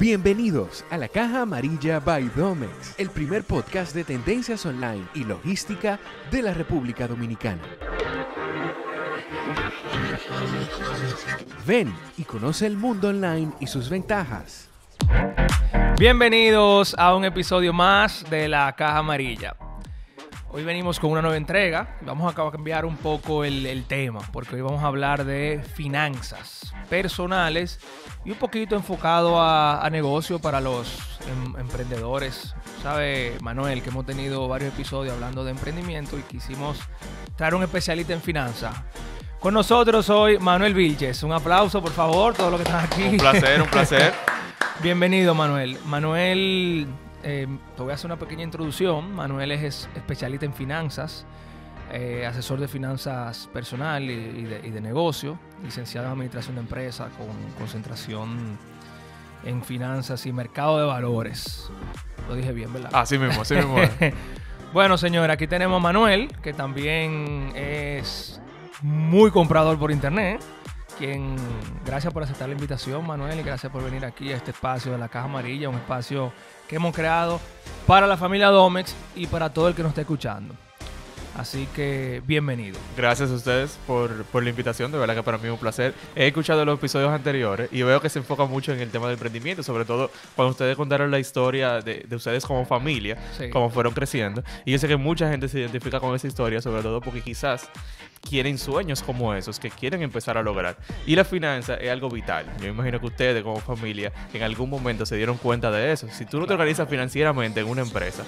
Bienvenidos a la Caja Amarilla by Domex, el primer podcast de tendencias online y logística de la República Dominicana. Ven y conoce el mundo online y sus ventajas. Bienvenidos a un episodio más de la Caja Amarilla. Hoy venimos con una nueva entrega. Vamos a cambiar un poco el, tema, porque hoy vamos a hablar de finanzas personales y un poquito enfocado a, negocio para los em, emprendedores. Sabe, Manuel, que hemos tenido varios episodios hablando de emprendimiento y quisimos traer un especialista en finanzas. Con nosotros hoy Manuel Vilches. Un aplauso, por favor, todos los que están aquí. Un placer, un placer. Bienvenido, Manuel. Manuel Em, te voy a hacer una pequeña introducción. Manuel es especialista en finanzas, eh, asesor de finanzas personal y, de, negocio, licenciado en administración de empresas con concentración en finanzas y mercado de valores. Lo dije bien, ¿verdad? Así ah, mismo, así mismo. bueno, señor, aquí tenemos a Manuel, que también es muy comprador por internet quien gracias por aceptar la invitación, Manuel, y gracias por venir aquí a este espacio de la Caja Amarilla, un espacio que hemos creado para la familia Domex y para todo el que nos está escuchando. Así que bienvenido. Gracias a ustedes por, la invitación, de verdad que para mí es un placer. He escuchado los episodios anteriores y veo que se enfoca mucho en el tema del emprendimiento, sobre todo cuando ustedes contaron la historia de, ustedes como familia, cómo fueron creciendo. Y yo sé que mucha gente se identifica con esa historia, sobre todo porque quizás quieren sueños como esos, que quieren empezar a lograr. Y la finanza es algo vital. Yo imagino que ustedes como familia en algún momento se dieron cuenta de eso. Si tú no te organizas financieramente en una empresa,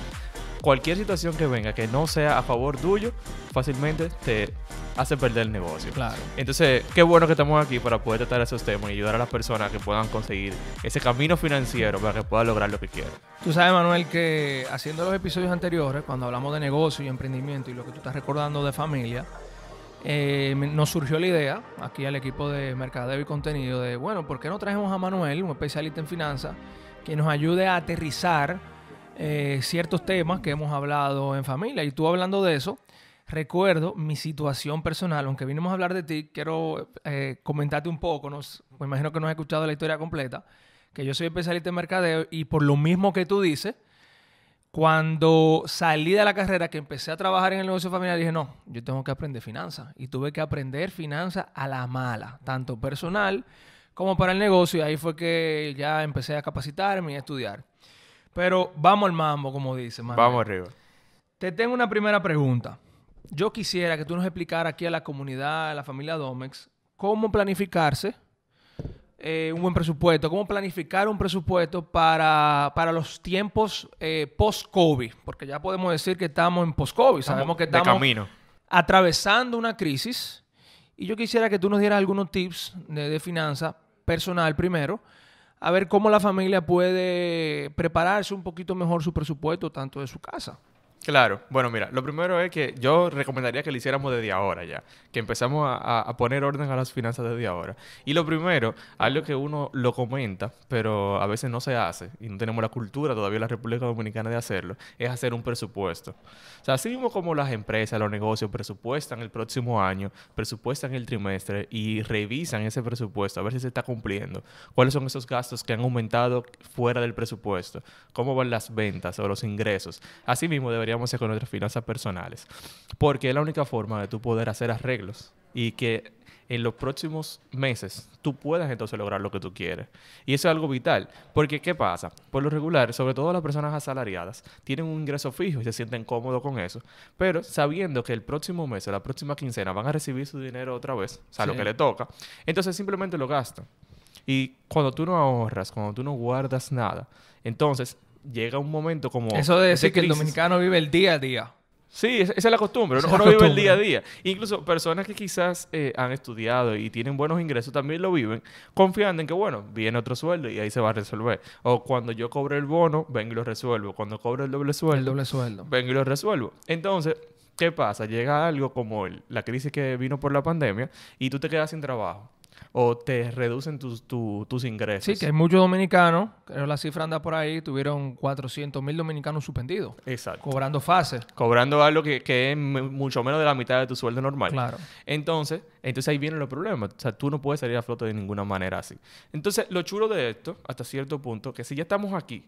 cualquier situación que venga que no sea a favor tuyo, fácilmente te hace perder el negocio. Claro. Entonces, qué bueno que estamos aquí para poder tratar esos temas y ayudar a las personas que puedan conseguir ese camino financiero para que puedan lograr lo que quieran. Tú sabes, Manuel, que haciendo los episodios anteriores, cuando hablamos de negocio y emprendimiento y lo que tú estás recordando de familia, eh, nos surgió la idea aquí al equipo de mercadeo y contenido de, bueno, ¿por qué no traemos a Manuel, un especialista en finanzas, que nos ayude a aterrizar eh, ciertos temas que hemos hablado en familia. Y tú hablando de eso, recuerdo mi situación personal. Aunque vinimos a hablar de ti, quiero eh, comentarte un poco. Nos, me imagino que no has escuchado la historia completa. Que yo soy especialista en mercadeo y por lo mismo que tú dices, cuando salí de la carrera, que empecé a trabajar en el negocio familiar, dije, no, yo tengo que aprender finanzas. Y tuve que aprender finanzas a la mala, tanto personal como para el negocio. Y ahí fue que ya empecé a capacitarme y a estudiar. Pero vamos al mambo, como dice. Manuel. Vamos arriba. Te tengo una primera pregunta. Yo quisiera que tú nos explicaras aquí a la comunidad, a la familia Domex, cómo planificarse eh, un buen presupuesto, cómo planificar un presupuesto para, los tiempos eh, post-COVID, porque ya podemos decir que estamos en post-COVID, sabemos que estamos atravesando una crisis. Y yo quisiera que tú nos dieras algunos tips de, finanza personal primero a ver cómo la familia puede prepararse un poquito mejor su presupuesto, tanto de su casa. Claro, bueno, mira, lo primero es que yo recomendaría que lo hiciéramos desde ahora ya, que empezamos a, poner orden a las finanzas desde ahora. Y lo primero, algo que uno lo comenta, pero a veces no se hace, y no tenemos la cultura todavía en la República Dominicana de hacerlo, es hacer un presupuesto. O sea, así mismo como las empresas, los negocios presupuestan el próximo año, presupuestan el trimestre y revisan ese presupuesto, a ver si se está cumpliendo, cuáles son esos gastos que han aumentado fuera del presupuesto, cómo van las ventas o los ingresos. Así mismo deberíamos con nuestras finanzas personales. Porque es la única forma de tú poder hacer arreglos y que en los próximos meses tú puedas entonces lograr lo que tú quieres. Y eso es algo vital, porque ¿qué pasa? Por lo regular, sobre todo las personas asalariadas, tienen un ingreso fijo y se sienten cómodos con eso, pero sabiendo que el próximo mes o la próxima quincena van a recibir su dinero otra vez, o sea, lo que le toca, entonces simplemente lo gastan. Y cuando tú no ahorras, cuando tú no guardas nada, entonces llega un momento como... Eso de decir que el dominicano vive el día a día. Sí, esa es la costumbre. Uno, vive el día a día. Incluso personas que quizás eh, han estudiado y tienen buenos ingresos también lo viven confiando en que, bueno, viene otro sueldo y ahí se va a resolver. O cuando yo cobro el bono, vengo y lo resuelvo. Cuando cobro el doble sueldo, el doble sueldo. vengo y lo resuelvo. Entonces, ¿qué pasa? Llega algo como el, la crisis que vino por la pandemia y tú te quedas sin trabajo o te reducen tus, ingresos. Sí, que hay muchos dominicanos, creo la cifra anda por ahí, tuvieron 400 mil dominicanos suspendidos. Exacto. Cobrando fases. Cobrando algo que, es mucho menos de la mitad de tu sueldo normal. Claro. Entonces, entonces ahí vienen los problemas. O sea, tú no puedes salir a flote de ninguna manera así. Entonces, lo chulo de esto, hasta cierto punto, que si ya estamos aquí,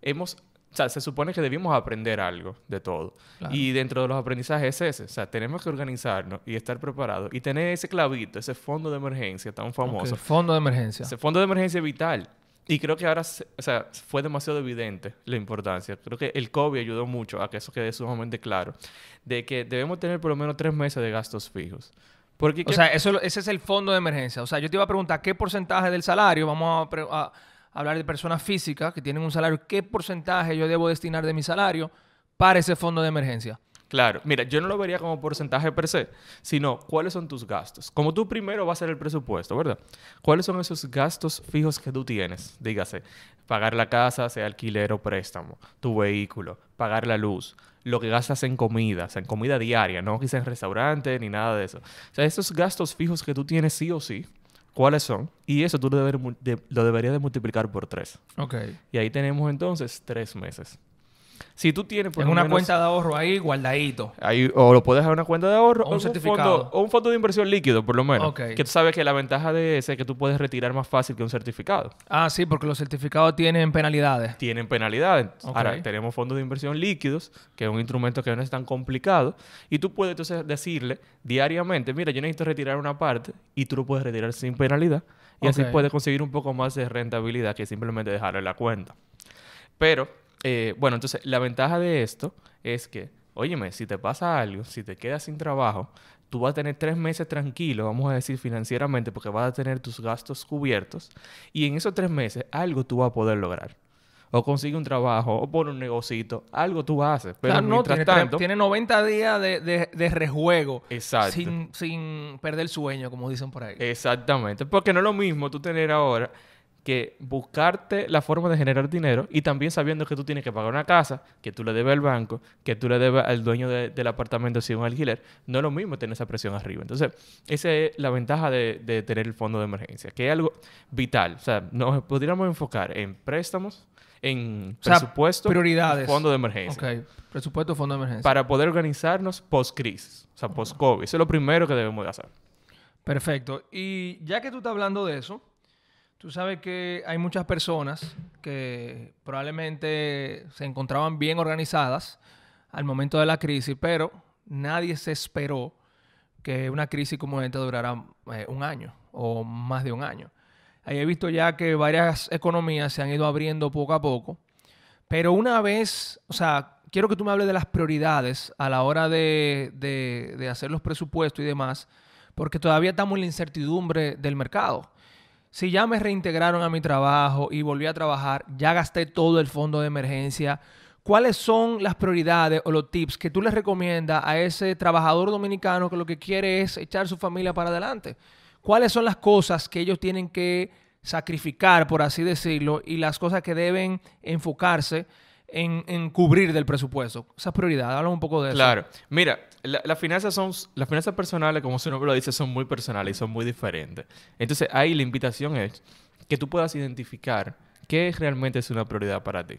hemos o sea, se supone que debimos aprender algo de todo. Y dentro de los aprendizajes es ese. O sea, tenemos que organizarnos y estar preparados. Y tener ese clavito, ese fondo de emergencia tan famoso. Ese Fondo de emergencia. Ese fondo de emergencia vital. Y creo que ahora, o sea, fue demasiado evidente la importancia. Creo que el COVID ayudó mucho a que eso quede sumamente claro. De que debemos tener por lo menos tres meses de gastos fijos. Porque, o sea, eso, ese es el fondo de emergencia. O sea, yo te iba a preguntar qué porcentaje del salario vamos a hablar de personas físicas que tienen un salario, ¿qué porcentaje yo debo destinar de mi salario para ese fondo de emergencia? Claro, mira, yo no lo vería como porcentaje per se, sino cuáles son tus gastos. Como tú primero vas a hacer el presupuesto, ¿verdad? ¿Cuáles son esos gastos fijos que tú tienes? Dígase, pagar la casa, sea alquiler o préstamo, tu vehículo, pagar la luz, lo que gastas en comida, sea, en comida diaria, no quizás en restaurante ni nada de eso. O sea, esos gastos fijos que tú tienes sí o sí, cuáles son. Y eso tú lo, de, lo deberías de multiplicar por tres. Ok. Y ahí tenemos entonces tres meses. Si tú tienes una cuenta de ahorro ahí guardadito. o lo puedes dejar una cuenta de ahorro o, un, certificado. fondo, o un fondo de inversión líquido, por lo menos. Que tú sabes que la ventaja de ese es que tú puedes retirar más fácil que un certificado. Ah, sí, porque los certificados tienen penalidades. Tienen penalidades. Ahora, tenemos fondos de inversión líquidos, que es un instrumento que no es tan complicado. Y tú puedes entonces decirle diariamente, mira, yo necesito retirar una parte y tú lo puedes retirar sin penalidad. Y así puedes conseguir un poco más de rentabilidad que simplemente dejarlo en la cuenta. Pero eh, bueno, entonces la ventaja de esto es que, óyeme, si te pasa algo, si te quedas sin trabajo, tú vas a tener tres meses tranquilo, vamos a decir financieramente, porque vas a tener tus gastos cubiertos y en esos tres meses algo tú vas a poder lograr. O consigue un trabajo, o pone un negocito, algo tú haces. Pero no, tiene, tanto. Tiene 90 días de, rejuego. Exacto. Sin, sin perder el sueño, como dicen por ahí. Exactamente. Porque no es lo mismo tú tener ahora que buscarte la forma de generar dinero y también sabiendo que tú tienes que pagar una casa, que tú le debes al banco, que tú le debes al dueño del apartamento si es un alquiler, no es lo mismo tener esa presión arriba. Entonces, esa es la ventaja de, tener el fondo de emergencia, que es algo vital. O sea, nos podríamos enfocar en préstamos, en presupuesto, prioridades. fondo de emergencia. Ok, presupuesto, fondo de emergencia. Para poder organizarnos post-crisis, o sea, post-COVID. Eso es lo primero que debemos de hacer. Perfecto. Y ya que tú estás hablando de eso, Tú sabes que hay muchas personas que probablemente se encontraban bien organizadas al momento de la crisis, pero nadie se esperó que una crisis como esta durara eh, un año o más de un año. Ahí he visto ya que varias economías se han ido abriendo poco a poco, pero una vez, o sea, quiero que tú me hables de las prioridades a la hora de, de hacer los presupuestos y demás, porque todavía estamos en la incertidumbre del mercado si ya me reintegraron a mi trabajo y volví a trabajar, ya gasté todo el fondo de emergencia, ¿cuáles son las prioridades o los tips que tú les recomiendas a ese trabajador dominicano que lo que quiere es echar su familia para adelante? ¿Cuáles son las cosas que ellos tienen que sacrificar, por así decirlo, y las cosas que deben enfocarse en, cubrir del presupuesto? Esas prioridades, háblame un poco de eso. Claro, mira, las finanzas son, las finanzas personales, como su nombre lo dice, son muy personales y son muy diferentes. Entonces ahí la invitación es que tú puedas identificar qué realmente es una prioridad para ti.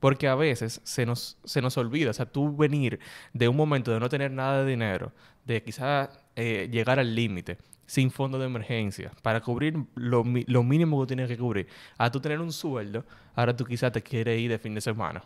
Porque a veces se nos, se nos olvida, o sea, tú venir de un momento de no tener nada de dinero, de quizás eh, llegar al límite, sin fondo de emergencia, para cubrir lo, mínimo que tienes que cubrir, a tú tener un sueldo, ahora tú quizás te quieres ir de fin de semana.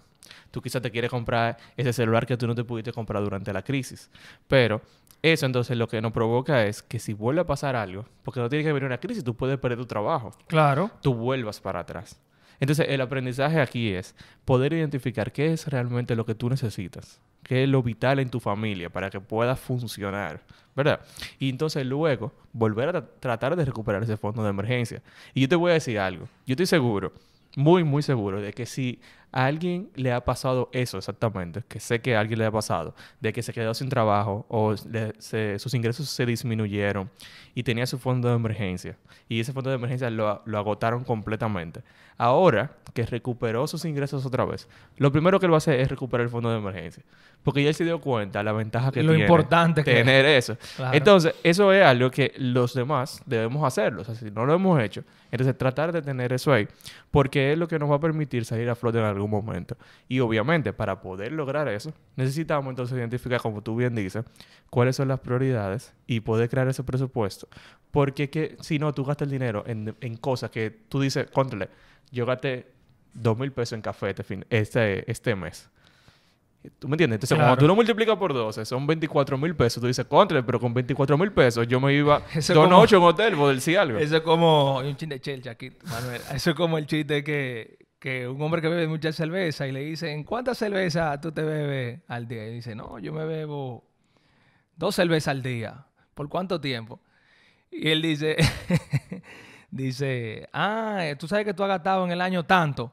Tú quizás te quieres comprar ese celular que tú no te pudiste comprar durante la crisis. Pero eso entonces lo que nos provoca es que si vuelve a pasar algo, porque no tiene que venir una crisis, tú puedes perder tu trabajo. Claro. Tú vuelvas para atrás. Entonces, el aprendizaje aquí es poder identificar qué es realmente lo que tú necesitas, qué es lo vital en tu familia para que pueda funcionar, ¿verdad? Y entonces luego volver a tratar de recuperar ese fondo de emergencia. Y yo te voy a decir algo, yo estoy seguro, muy, muy seguro de que si a alguien le ha pasado eso exactamente, que sé que a alguien le ha pasado, de que se quedó sin trabajo o sus ingresos se disminuyeron y tenía su fondo de emergencia y ese fondo de emergencia lo, agotaron completamente. Ahora que recuperó sus ingresos otra vez, lo primero que él va a hacer es recuperar el fondo de emergencia, porque ya se dio cuenta la ventaja que tiene tener eso. Entonces, eso es algo que los demás debemos hacerlo, si no lo hemos hecho, entonces tratar de tener eso ahí, porque es lo que nos va a permitir salir a flote en algún momento. Y obviamente, para poder lograr eso, necesitamos entonces identificar, como tú bien dices, cuáles son las prioridades y poder crear ese presupuesto. Porque que, si no, tú gastas el dinero en, en cosas que tú dices, controle, yo gasté dos mil pesos en café este, fin, este, este mes. ¿Tú me entiendes? Entonces, cuando tú lo multiplicas por 12, son 24 mil pesos. Tú dices, contra, pero con 24 mil pesos yo me iba dos noches en hotel, por decir algo. Eso como... un chiste de Manuel. Eso es como el chiste que, que un hombre que bebe mucha cerveza y le dicen, ¿cuántas cerveza tú te bebes al día? Y dice, no, yo me bebo dos cervezas al día. ¿Por cuánto tiempo? Y él dice, dice, ah, tú sabes que tú has gastado en el año tanto.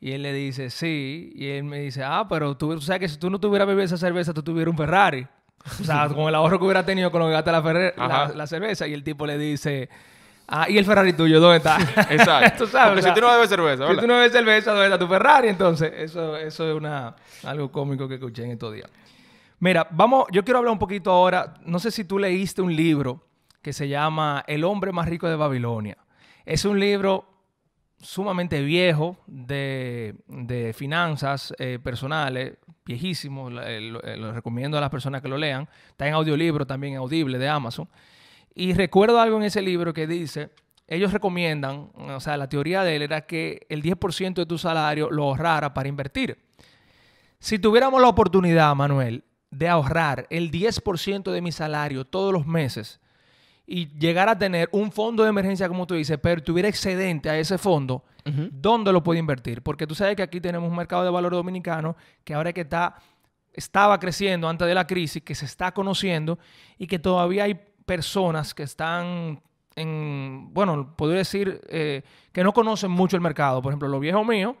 Y él le dice, sí. Y él me dice, ah, pero tú, sabes que si tú no tuvieras bebido esa cerveza, tú tuvieras un Ferrari. O sea, con el ahorro que hubiera tenido con lo que gasta la cerveza. Y el tipo le dice, Ah, y el Ferrari tuyo, ¿dónde está? Exacto. Porque si tú no bebes cerveza, Si tú no bebes cerveza, ¿dónde está tu Ferrari? Entonces, eso, eso es una, algo cómico que escuché en estos días. Mira, vamos, yo quiero hablar un poquito ahora. No sé si tú leíste un libro que se llama El hombre más rico de Babilonia. Es un libro sumamente viejo de, finanzas eh, personales, viejísimo. Eh, eh, lo, recomiendo a las personas que lo lean. Está en audiolibro también, audible de Amazon. Y recuerdo algo en ese libro que dice, ellos recomiendan, o sea, la teoría de él era que el 10% de tu salario lo ahorrara para invertir. Si tuviéramos la oportunidad, Manuel, de ahorrar el 10% de mi salario todos los meses y llegar a tener un fondo de emergencia, como tú dices, pero tuviera excedente a ese fondo, ¿dónde lo puedo invertir? Porque tú sabes que aquí tenemos un mercado de valor dominicano que ahora que está, estaba creciendo antes de la crisis, que se está conociendo y que todavía hay personas que están en, bueno, podría decir eh, que no conocen mucho el mercado. Por ejemplo, los viejos míos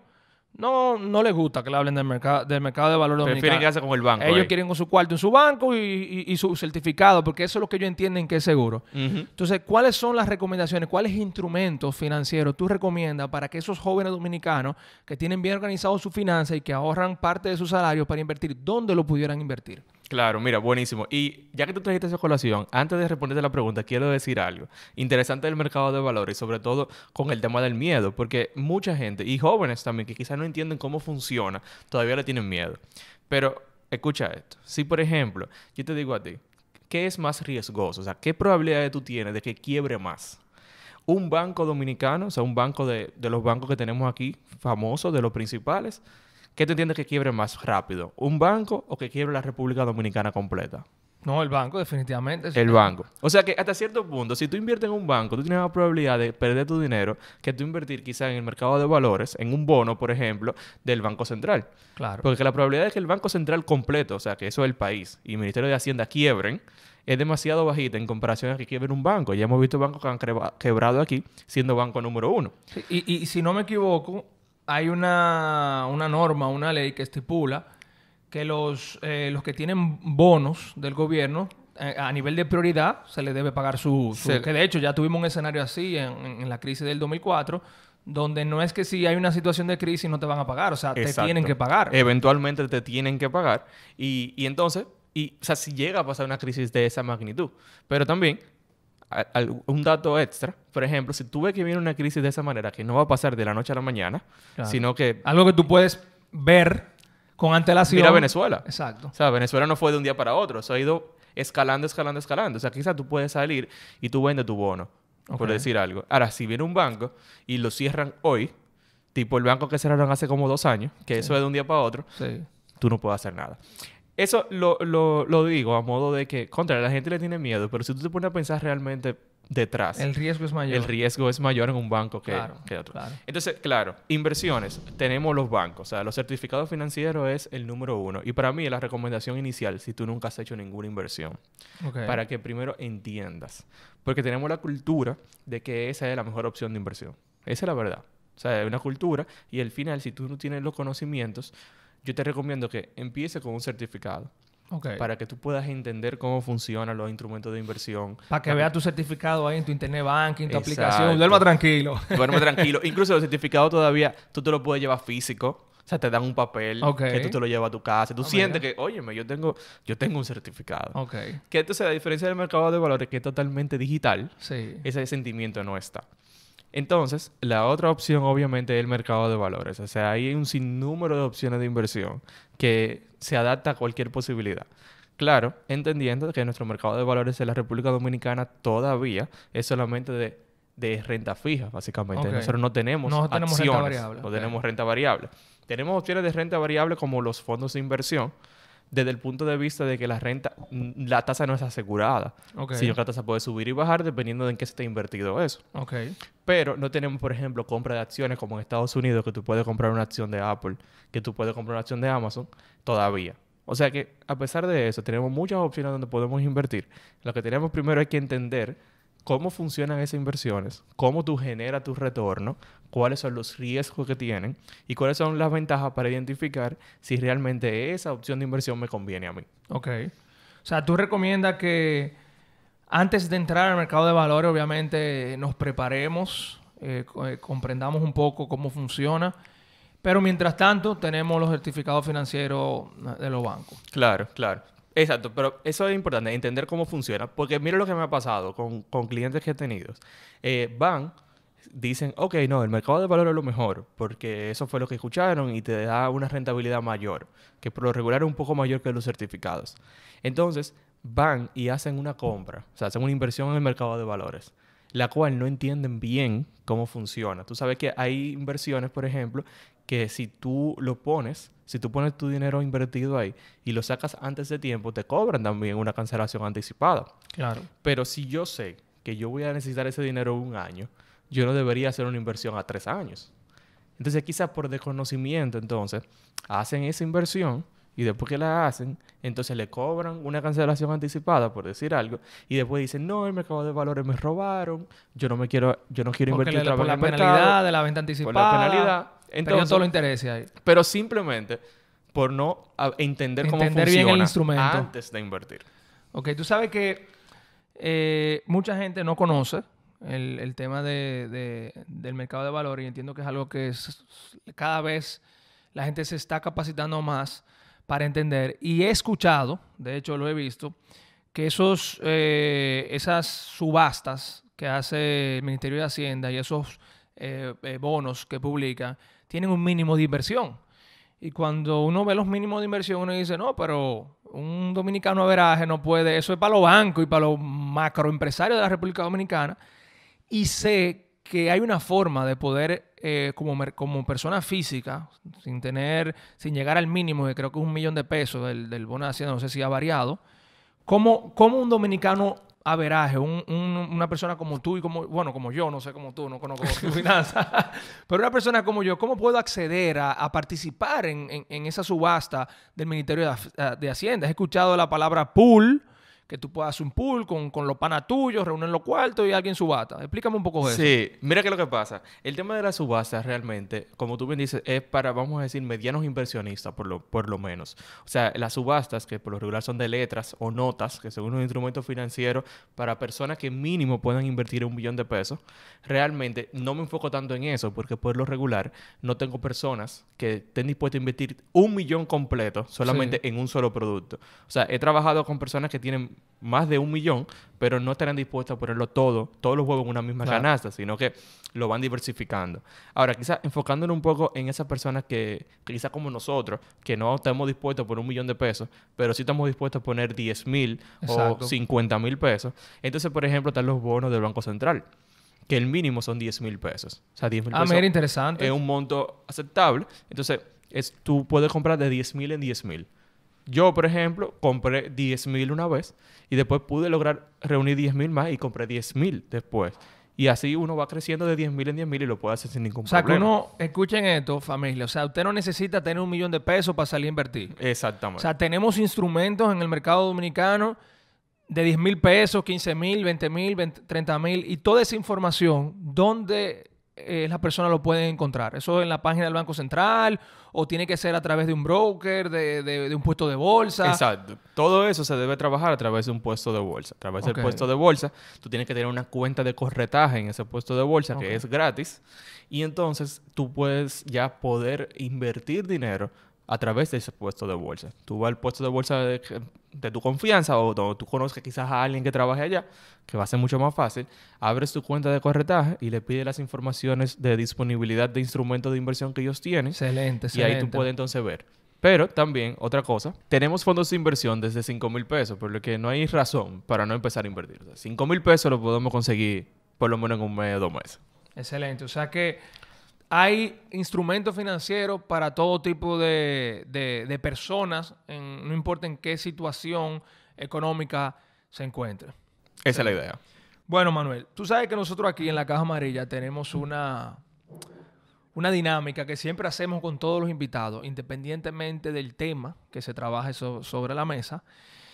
no, no les gusta que le hablen del, mercado del mercado de valor dominicano. Prefieren quedarse con el banco. Ellos quieren con su cuarto en su banco y, su certificado, porque eso es lo que ellos entienden que es seguro. Entonces, ¿cuáles son las recomendaciones? ¿Cuáles instrumentos financieros tú recomiendas para que esos jóvenes dominicanos que tienen bien organizado su finanza y que ahorran parte de su salario para invertir, dónde lo pudieran invertir? Claro, mira, buenísimo. Y ya que tú trajiste esa colación, antes de responderte la pregunta, quiero decir algo interesante del mercado de valores, sobre todo con el tema del miedo, porque mucha gente, y jóvenes también, que quizás no entienden cómo funciona, todavía le tienen miedo. Pero escucha esto, si por ejemplo yo te digo a ti, ¿qué es más riesgoso? O sea, ¿qué probabilidades tú tienes de que quiebre más? Un banco dominicano, o sea, un banco de, de los bancos que tenemos aquí, famosos, de los principales, ¿Qué tú entiendes que quiebre más rápido? ¿Un banco o que quiebre la República Dominicana completa? No, el banco, definitivamente. El banco. O sea que hasta cierto punto, si tú inviertes en un banco, tú tienes más probabilidad de perder tu dinero que tú invertir quizás en el mercado de valores, en un bono, por ejemplo, del Banco Central. Claro. Porque la probabilidad de que el Banco Central completo, o sea, que eso es el país y el Ministerio de Hacienda quiebren, es demasiado bajita en comparación a que quiebre un banco. Ya hemos visto bancos que han quebrado aquí siendo banco número uno. y si no me equivoco, hay una, norma, una ley que estipula que los, eh, los que tienen bonos del gobierno eh, a nivel de prioridad se les debe pagar su... Que de hecho ya tuvimos un escenario así en, la crisis del 2004, donde no es que si hay una situación de crisis no te van a pagar, o sea, te tienen que pagar. Eventualmente te tienen que pagar. Y, y entonces, y, o sea, si llega a pasar una crisis de esa magnitud, pero también un dato extra. Por ejemplo, si tú ves que viene una crisis de esa manera, que no va a pasar de la noche a la mañana, sino que... Algo que tú puedes ver con antelación. Mira Venezuela. Exacto. O sea, Venezuela no fue de un día para otro. Se ha ido escalando, escalando, escalando. O sea, quizás tú puedes salir y tú vendes tu bono, por decir algo. Ahora, si viene un banco y lo cierran hoy, tipo el banco que cerraron hace como dos años, que eso es de un día para otro, tú no puedes hacer nada. Eso lo, digo a modo de que, contra, la gente le tiene miedo, pero si tú te pones a pensar realmente detrás. El riesgo es mayor. El riesgo es mayor en un banco que, otro. Entonces, claro, inversiones. Tenemos los bancos. O sea, los certificados financieros es el número uno. Y para mí la recomendación inicial, si tú nunca has hecho ninguna inversión, para que primero entiendas. Porque tenemos la cultura de que esa es la mejor opción de inversión. Esa es la verdad. O sea, hay una cultura y al final, si tú no tienes los conocimientos, yo te recomiendo que empiece con un certificado. Para que tú puedas entender cómo funcionan los instrumentos de inversión. Para que veas tu certificado ahí en tu internet banking, tu aplicación. Duerma tranquilo. Duerma tranquilo. Incluso el certificado todavía tú te lo puedes llevar físico. O sea, te dan un papel que tú te lo llevas a tu casa. Tú ah, sientes que, óyeme, yo tengo, yo tengo un certificado. Okay. Que entonces, a diferencia del mercado de valores, que es totalmente digital, ese sentimiento no está. Entonces, la otra opción obviamente es el mercado de valores. O sea, hay un sinnúmero de opciones de inversión que se adapta a cualquier posibilidad. Claro, entendiendo que nuestro mercado de valores en la República Dominicana todavía es solamente de, renta fija, básicamente. Nosotros no tenemos, acciones, renta No tenemos renta variable. Tenemos opciones de renta variable como los fondos de inversión, desde el punto de vista de que la renta, la tasa no es asegurada, sino que la tasa puede subir y bajar dependiendo de en qué se te invertido eso. Okay. Pero no tenemos, por ejemplo, compra de acciones como en Estados Unidos, que tú puedes comprar una acción de Apple, que tú puedes comprar una acción de Amazon, todavía. O sea que, a pesar de eso, tenemos muchas opciones donde podemos invertir. Lo que tenemos primero hay que entender cómo funcionan esas inversiones, cómo tú generas tu retorno, cuáles son los riesgos que tienen y cuáles son las ventajas para identificar si realmente esa opción de inversión me conviene a mí. Ok. O sea, tú recomiendas que antes de entrar al mercado de valores, obviamente, nos preparemos, eh, eh, comprendamos un poco cómo funciona. Pero mientras tanto, tenemos los certificados financieros de los bancos. Claro, claro. Exacto, pero eso es importante, entender cómo funciona, porque mira lo que me ha pasado con, clientes que he tenido. Eh, van, dicen, ok, no, el mercado de valores es lo mejor, porque eso fue lo que escucharon y te da una rentabilidad mayor, que por lo regular es un poco mayor que los certificados. Entonces, van y hacen una compra, o sea, hacen una inversión en el mercado de valores la cual no entienden bien cómo funciona. Tú sabes que hay inversiones, por ejemplo, que si tú lo pones, si tú pones tu dinero invertido ahí y lo sacas antes de tiempo, te cobran también una cancelación anticipada. Claro. Pero si yo sé que yo voy a necesitar ese dinero un año, yo no debería hacer una inversión a tres años. Entonces, quizás por desconocimiento, entonces, hacen esa inversión y después que la hacen, entonces le cobran una cancelación anticipada, por decir algo, y después dicen, no, el mercado de valores me robaron, yo no me quiero, yo no quiero invertir otra por la penalidad de la venta anticipada. Por la penalidad. Entonces, todo lo ahí. Pero simplemente por no entender, cómo funciona el instrumento. antes de invertir. Ok, tú sabes que eh, mucha gente no conoce el, tema del mercado de valor y entiendo que es algo que cada vez la gente se está capacitando más para entender y he escuchado, de hecho lo he visto, que esos, eh, esas subastas que hace el Ministerio de Hacienda y esos eh, eh, bonos que publica, tienen un mínimo de inversión. Y cuando uno ve los mínimos de inversión, uno dice, no, pero un dominicano veraje no puede, eso es para los bancos y para los macroempresarios de la República Dominicana. Y sé que hay una forma de poder, eh, como, como persona física, sin tener, sin llegar al mínimo, que creo que es un millón de pesos del, del bono de Hacienda, no sé si ha variado, cómo, cómo un dominicano averaje, un, un, una persona como tú y como, bueno, como yo, no sé como tú, no conozco tu finanza, pero una persona como yo, ¿cómo puedo acceder a, participar en, esa subasta del Ministerio de, de, Hacienda? He escuchado la palabra pool, que tú puedas un pool con, con los panas tuyos, reúnen los cuartos y alguien subasta. Explícame un poco eso. Sí, mira que lo que pasa. El tema de las subastas realmente, como tú bien dices, es para, vamos a decir, medianos inversionistas, por lo, por lo menos. O sea, las subastas, que por lo regular son de letras o notas, que según un instrumentos financieros para personas que mínimo puedan invertir un millón de pesos, realmente no me enfoco tanto en eso, porque por lo regular no tengo personas que estén dispuestas a invertir un millón completo solamente en un solo producto. O sea, he trabajado con personas que tienen más de un millón, pero no estarán dispuestos a ponerlo todo, todos los huevos en una misma canasta, sino que lo van diversificando. Ahora, quizás enfocándonos un poco en esas personas que, quizás como nosotros, que no estamos dispuestos a poner un millón de pesos, pero sí estamos dispuestos a poner 10 mil o 50 mil pesos. Entonces, por ejemplo, están los bonos del Banco Central que el mínimo son 10 mil pesos. O sea, 10 mil ah, pesos. interesante. Es un monto aceptable. Entonces, es, tú puedes comprar de 10 mil en 10 mil. Yo, por ejemplo, compré mil una vez y después pude lograr reunir mil más y compré mil después. Y así uno va creciendo de mil en mil y lo puede hacer sin ningún problema. O sea, que uno, escuchen esto, familia. O sea, usted no necesita tener un millón de pesos para salir a invertir. Exactamente. O sea, tenemos instrumentos en el mercado dominicano de 10 mil pesos, 15 mil, 20 mil, 30 mil. Y toda esa información, ¿dónde ...la eh, las personas lo pueden encontrar? ¿Eso en la página del Banco Central o tiene que ser a través de un broker, de, de, un puesto de bolsa? Exacto. Todo eso se debe trabajar a través de un puesto de bolsa. A través del puesto de bolsa, tú tienes que tener una cuenta de corretaje en ese puesto de bolsa que es gratis y entonces tú puedes ya poder invertir dinero a través de ese puesto de bolsa. Tú vas al puesto de bolsa de, tu confianza o, tú conoces quizás a alguien que trabaje allá, que va a ser mucho más fácil, abres tu cuenta de corretaje y le pides las informaciones de disponibilidad de instrumentos de inversión que ellos tienen. Excelente, excelente. Y ahí tú puedes entonces ver. Pero también, otra cosa, tenemos fondos de inversión desde 5 mil pesos, por lo que no hay razón para no empezar a invertir. O 5 mil pesos lo podemos conseguir por lo menos en un mes, dos meses. Excelente. O sea que hay instrumentos financieros para todo tipo de, personas, no importa en qué situación económica se encuentre. Esa es la idea. Bueno, Manuel, tú sabes que nosotros aquí en la Caja Amarilla tenemos una, una dinámica que siempre hacemos con todos los invitados, independientemente del tema que se trabaje sobre la mesa.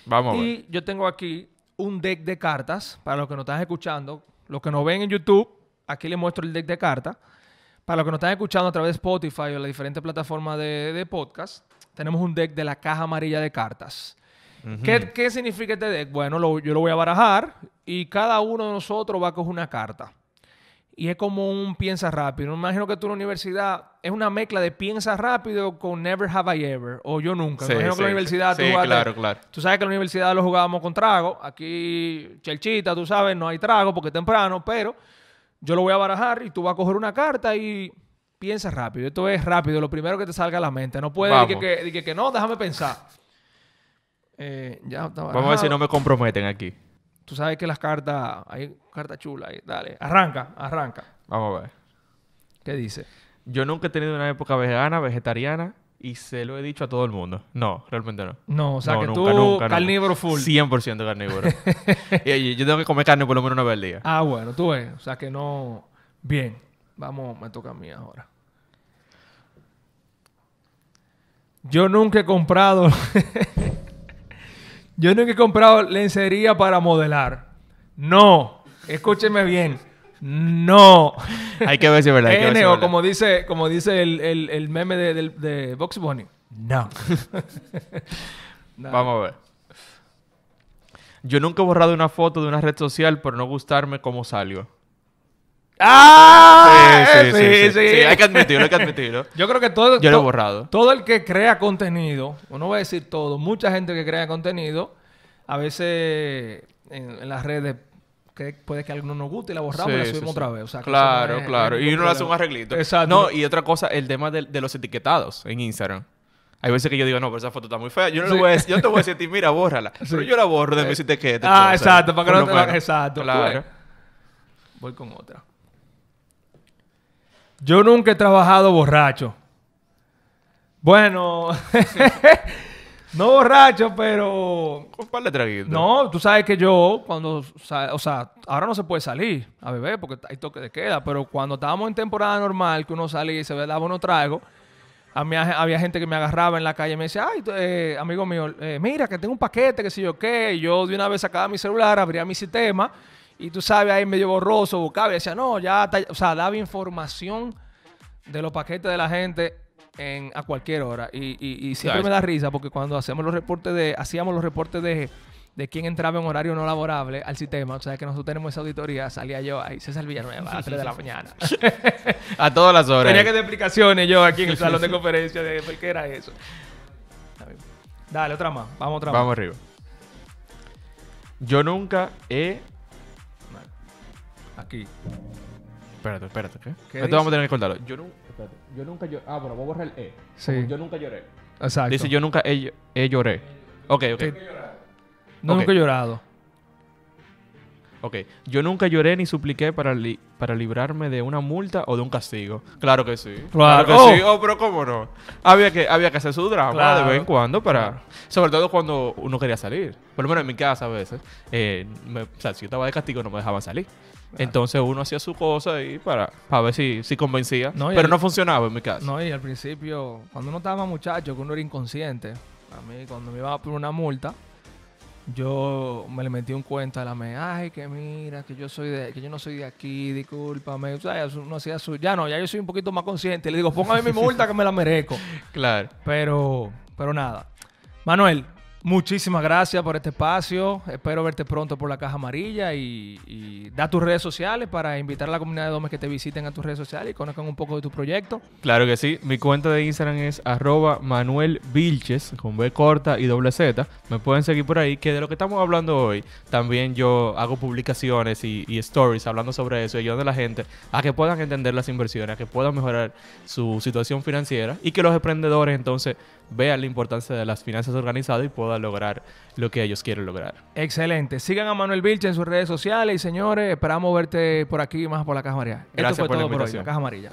Vamos. Y a ver. yo tengo aquí un deck de cartas para los que nos están escuchando, los que nos ven en YouTube, aquí les muestro el deck de cartas. Para los que nos están escuchando a través de Spotify o las diferentes plataformas de, podcast, tenemos un deck de la caja amarilla de cartas. ¿Qué, significa este deck? Bueno, yo lo voy a barajar y cada uno de nosotros va a coger una carta. Y es como un piensa rápido. Me imagino que tú en la universidad es una mezcla de piensa rápido con never have I ever o yo nunca. la universidad claro, claro. Tú sabes que en la universidad lo jugábamos con trago. Aquí, chelchita, tú sabes, no hay trago porque es temprano, pero yo lo voy a barajar y tú vas a coger una carta y piensa rápido. Esto es rápido, lo primero que te salga a la mente. No puedes decir que, no, déjame pensar. Eh, Vamos a ver si no me comprometen aquí. Tú sabes que las cartas, hay cartas chulas ahí. Dale, arranca, arranca. Vamos a ver. ¿Qué dice? Yo nunca he tenido una época vegana, vegetariana y se lo he dicho a todo el mundo. No, realmente no. No, o sea que nunca, tú nunca, carnívoro full. 100% carnívoro. yo tengo que comer carne por lo menos una vez al día. Ah, bueno, tú ves. O sea que no... Bien. Vamos, me toca a mí ahora. Yo nunca he comprado... yo nunca he comprado lencería para modelar. No. Escúcheme bien. No. Hay que ver si es verdad. o como dice, como dice el, meme de, de, Bunny. No. Vamos a ver. Yo nunca he borrado una foto de una red social por no gustarme cómo salió. ¡Ah! Sí, sí, eh, sí, sí, Hay que admitirlo, hay que admitirlo. Yo creo que todo. Yo lo he borrado. Todo el que crea contenido, uno va a decir todo, mucha gente que crea contenido, a veces en, las redes que puede que a alguno no guste y la borramos y la subimos otra vez. O sea, claro, claro. y uno le hace un arreglito. Exacto. No, y otra cosa, el tema de, de los etiquetados en Instagram. Hay veces que yo digo, no, pero esa foto está muy fea. Yo no, voy a decir, yo te voy a decir, mira, bórrala. Pero yo la borro de mis eh, etiquetas. Ah, exacto, para que pues no te Exacto. Pues. Claro. Voy con otra. Yo nunca he trabajado borracho. Bueno, No borracho, pero. Un le de No, tú sabes que yo, cuando. O sea, ahora no se puede salir a beber porque hay toque de queda, pero cuando estábamos en temporada normal, que uno salía y se daba uno traigo. a mí, había gente que me agarraba en la calle y me decía, ay, eh, amigo mío, eh, mira que tengo un paquete, que si yo qué. yo de una vez sacaba mi celular, abría mi sistema y tú sabes, ahí medio borroso, buscaba y decía, no, ya, o sea, daba información de los paquetes de la gente a cualquier hora. Y, siempre me da risa porque cuando hacemos los reportes de, hacíamos los reportes de, de quién entraba en horario no laborable al sistema, o sea que nosotros tenemos esa auditoría, salía yo ahí, se Villanueva, a las 3 de la mañana. a todas las horas. Tenía que dar explicaciones yo aquí en el salón de conferencia de por qué era eso. Dale, otra más. Vamos otra más. Vamos arriba. Yo nunca he. Aquí. Espérate, espérate. Esto vamos a tener que contarlo. Yo nunca. Yo nunca lloré. Ah, bueno, voy a borrar el E. Sí. Yo nunca lloré. Exacto. Dice, yo nunca he, lloré. Ok, ok. No nunca he llorado. Ok, yo nunca lloré ni supliqué para, li- para librarme de una multa o de un castigo. Claro que sí. Claro. que sí. Oh, pero cómo no. Había que, había que hacer su drama de vez en cuando para... Sobre todo cuando uno quería salir. Por lo menos en mi casa a veces. eh, me- o sea, si yo estaba de castigo no me dejaban salir. Entonces uno hacía su cosa ahí para, ver si, si convencía. pero no funcionaba en mi caso. No, y al principio, cuando uno estaba más muchacho, que uno era inconsciente, a mí cuando me iba a poner una multa, yo me le metí un cuento a la me, ay, que mira, que yo soy de, que yo no soy de aquí, discúlpame. O sea, uno hacía su, ya no, ya yo soy un poquito más consciente. Le digo, póngame mi multa que me la merezco. claro. Pero, pero nada. Manuel, Muchísimas gracias por este espacio. Espero verte pronto por la Caja Amarilla y, da tus redes sociales para invitar a la comunidad de Domes que te visiten a tus redes sociales y conozcan un poco de tu proyecto. Claro que sí. Mi cuenta de Instagram es arroba con B corta y doble Z. Me pueden seguir por ahí, que de lo que estamos hablando hoy, también yo hago publicaciones y, y stories hablando sobre eso, ayudando a la gente a que puedan entender las inversiones, a que puedan mejorar su situación financiera y que los emprendedores entonces vean la importancia de las finanzas organizadas y puedan lograr lo que ellos quieren lograr. Excelente. Sigan a Manuel Vilche en sus redes sociales y señores, esperamos verte por aquí más por la Caja Amarilla. Gracias Esto fue por todo por hoy, la Caja Amarilla.